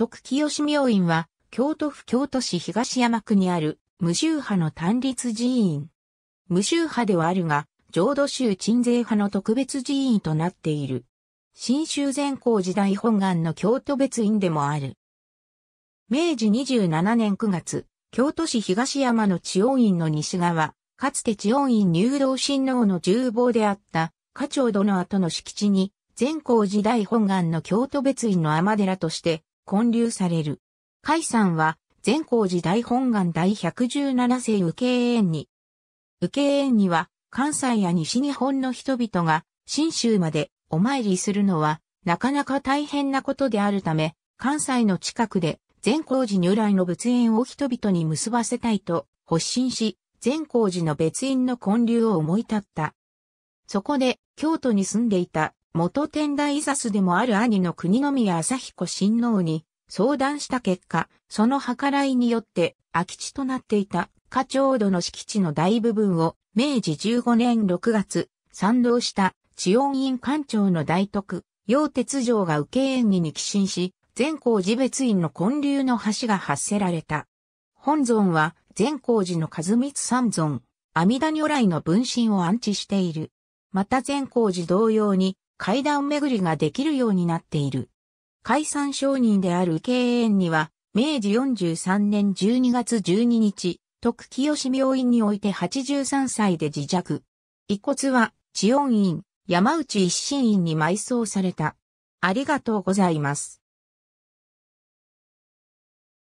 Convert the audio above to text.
徳清明院は、京都府京都市東山区にある、無宗派の単立寺院。無宗派ではあるが、浄土宗鎮税派の特別寺院となっている。新州善光時代本願の京都別院でもある。明治27年9月、京都市東山の地音院の西側、かつて地音院入道親王の重房であった、家長殿跡の敷地に、善光時代本願の京都別院の天寺として、建立される。海んは、善光寺大本願第117世右慶園に。右慶園には、関西や西日本の人々が、新州までお参りするのは、なかなか大変なことであるため、関西の近くで、善光寺如来の仏縁を人々に結ばせたいと、発信し、善光寺の別院の建立を思い立った。そこで、京都に住んでいた元天台ザスでもある兄の国宮朝彦親王に相談した結果、その計らいによって空き地となっていた課長土の敷地の大部分を明治15年6月、賛同した地温院館長の大徳、陽鉄城が受け演技に寄進し、善光寺別院の建立の橋が発せられた。本尊は善光寺の和光三尊、阿弥陀如来の分身を安置している。また善光寺同様に、階段巡りができるようになっている。解散商人である経営には、明治43年12月12日、徳清病院において83歳で自弱。遺骨は、千温院、山内一心院に埋葬された。ありがとうございます。